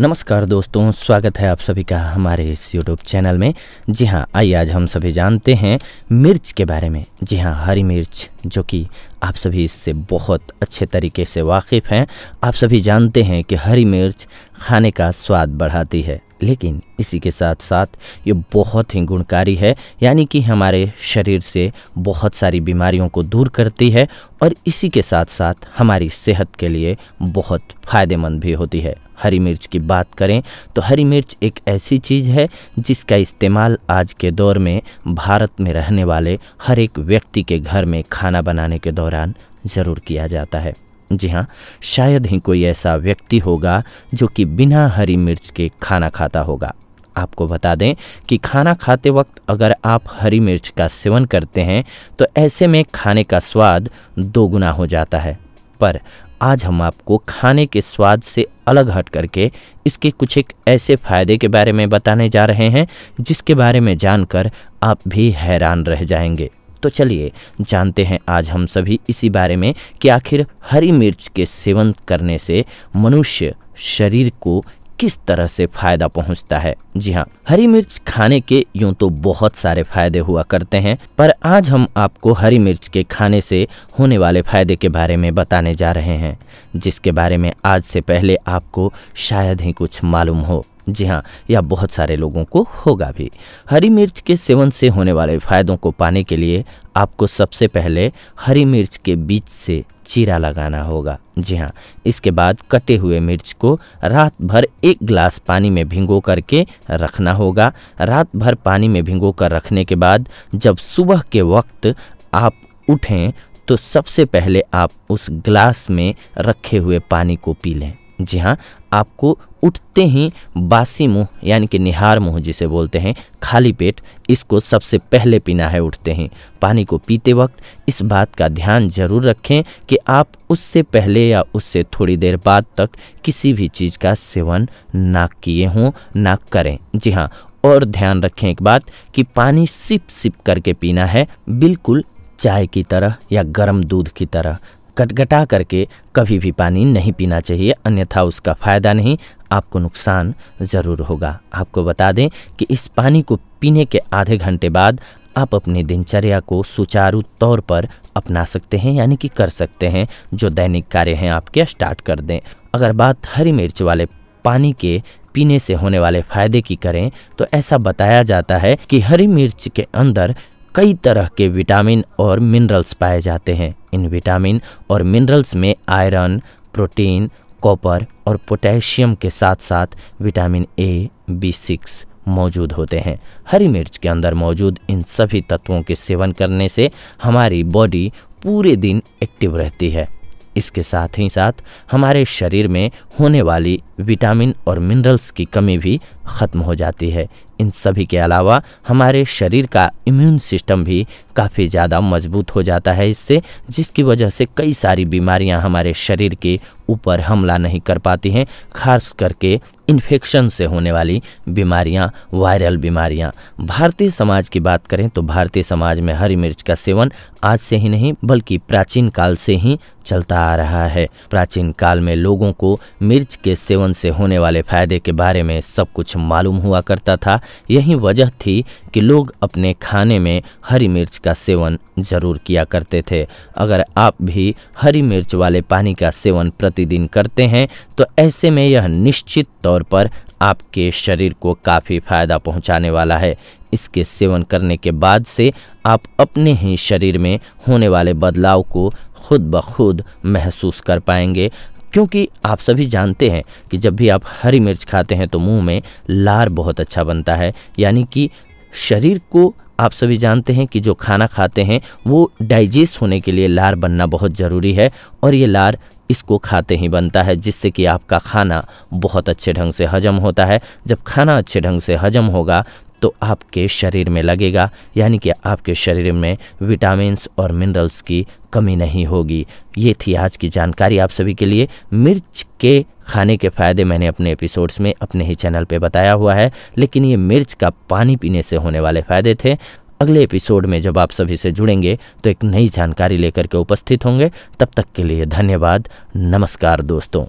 नमस्कार दोस्तों स्वागत है आप सभी का हमारे इस यूट्यूब चैनल में जी हाँ आइए आज हम सभी जानते हैं मिर्च के बारे में जी हाँ हरी मिर्च जो कि आप सभी इससे बहुत अच्छे तरीके से वाकिफ़ हैं आप सभी जानते हैं कि हरी मिर्च खाने का स्वाद बढ़ाती है लेकिन इसी के साथ साथ ये बहुत ही गुणकारी है यानी कि हमारे शरीर से बहुत सारी बीमारियों को दूर करती है और इसी के साथ साथ हमारी सेहत के लिए बहुत फ़ायदेमंद भी होती है हरी मिर्च की बात करें तो हरी मिर्च एक ऐसी चीज़ है जिसका इस्तेमाल आज के दौर में भारत में रहने वाले हर एक व्यक्ति के घर में खाना बनाने के दौरान ज़रूर किया जाता है जी हाँ शायद ही कोई ऐसा व्यक्ति होगा जो कि बिना हरी मिर्च के खाना खाता होगा आपको बता दें कि खाना खाते वक्त अगर आप हरी मिर्च का सेवन करते हैं तो ऐसे में खाने का स्वाद दोगुना हो जाता है पर आज हम आपको खाने के स्वाद से अलग हट करके इसके कुछ एक ऐसे फ़ायदे के बारे में बताने जा रहे हैं जिसके बारे में जानकर आप भी हैरान रह जाएंगे तो चलिए जानते हैं आज हम सभी इसी बारे में कि आखिर हरी मिर्च के सेवन करने से मनुष्य शरीर को किस तरह से फ़ायदा पहुंचता है जी हाँ हरी मिर्च खाने के यूं तो बहुत सारे फायदे हुआ करते हैं पर आज हम आपको हरी मिर्च के खाने से होने वाले फायदे के बारे में बताने जा रहे हैं जिसके बारे में आज से पहले आपको शायद ही कुछ मालूम हो जी हाँ यह बहुत सारे लोगों को होगा भी हरी मिर्च के सेवन से होने वाले फायदों को पाने के लिए आपको सबसे पहले हरी मिर्च के बीच से चीरा लगाना होगा जी हाँ इसके बाद कटे हुए मिर्च को रात भर एक गिलास पानी में भिंगो करके रखना होगा रात भर पानी में भिंगो कर रखने के बाद जब सुबह के वक्त आप उठें तो सबसे पहले आप उस गिलास में रखे हुए पानी को पी लें जी हाँ आपको उठते ही बासी मुंह यानी कि निहार मुंह जिसे बोलते हैं खाली पेट इसको सबसे पहले पीना है उठते ही पानी को पीते वक्त इस बात का ध्यान जरूर रखें कि आप उससे पहले या उससे थोड़ी देर बाद तक किसी भी चीज़ का सेवन ना किए हों ना करें जी हाँ और ध्यान रखें एक बात कि पानी सिप सिप करके पीना है बिल्कुल चाय की तरह या गर्म दूध की तरह कटघटा करके कभी भी पानी नहीं पीना चाहिए अन्यथा उसका फ़ायदा नहीं आपको नुकसान ज़रूर होगा आपको बता दें कि इस पानी को पीने के आधे घंटे बाद आप अपनी दिनचर्या को सुचारू तौर पर अपना सकते हैं यानी कि कर सकते हैं जो दैनिक कार्य हैं आपके स्टार्ट कर दें अगर बात हरी मिर्च वाले पानी के पीने से होने वाले फ़ायदे की करें तो ऐसा बताया जाता है कि हरी मिर्च के अंदर कई तरह के विटामिन और मिनरल्स पाए जाते हैं इन विटामिन और मिनरल्स में आयरन प्रोटीन कॉपर और पोटेशियम के साथ साथ विटामिन ए बी सिक्स मौजूद होते हैं हरी मिर्च के अंदर मौजूद इन सभी तत्वों के सेवन करने से हमारी बॉडी पूरे दिन एक्टिव रहती है इसके साथ ही साथ हमारे शरीर में होने वाली विटामिन और मिनरल्स की कमी भी ख़त्म हो जाती है इन सभी के अलावा हमारे शरीर का इम्यून सिस्टम भी काफ़ी ज़्यादा मजबूत हो जाता है इससे जिसकी वजह से कई सारी बीमारियां हमारे शरीर के ऊपर हमला नहीं कर पाती हैं खास करके इन्फेक्शन से होने वाली बीमारियां वायरल बीमारियां भारतीय समाज की बात करें तो भारतीय समाज में हरी मिर्च का सेवन आज से ही नहीं बल्कि प्राचीन काल से ही चलता आ रहा है प्राचीन काल में लोगों को मिर्च के सेवन से होने वाले फायदे के बारे में सब कुछ मालूम हुआ करता था यही वजह थी कि लोग अपने खाने में हरी मिर्च का सेवन जरूर किया करते थे अगर आप भी हरी मिर्च वाले पानी का सेवन प्रतिदिन करते हैं तो ऐसे में यह निश्चित तौर पर आपके शरीर को काफ़ी फ़ायदा पहुंचाने वाला है इसके सेवन करने के बाद से आप अपने ही शरीर में होने वाले बदलाव को खुद ब खुद महसूस कर पाएंगे क्योंकि आप सभी जानते हैं कि जब भी आप हरी मिर्च खाते हैं तो मुंह में लार बहुत अच्छा बनता है यानी कि शरीर को आप सभी जानते हैं कि जो खाना खाते हैं वो डाइजेस्ट होने के लिए लार बनना बहुत ज़रूरी है और ये लार इसको खाते ही बनता है जिससे कि आपका खाना बहुत अच्छे ढंग से हजम होता है जब खाना अच्छे ढंग से हजम होगा तो आपके शरीर में लगेगा यानी कि आपके शरीर में विटामिन्स और मिनरल्स की कमी नहीं होगी ये थी आज की जानकारी आप सभी के लिए मिर्च के खाने के फ़ायदे मैंने अपने एपिसोड्स में अपने ही चैनल पे बताया हुआ है लेकिन ये मिर्च का पानी पीने से होने वाले फ़ायदे थे अगले एपिसोड में जब आप सभी से जुड़ेंगे तो एक नई जानकारी लेकर के उपस्थित होंगे तब तक के लिए धन्यवाद नमस्कार दोस्तों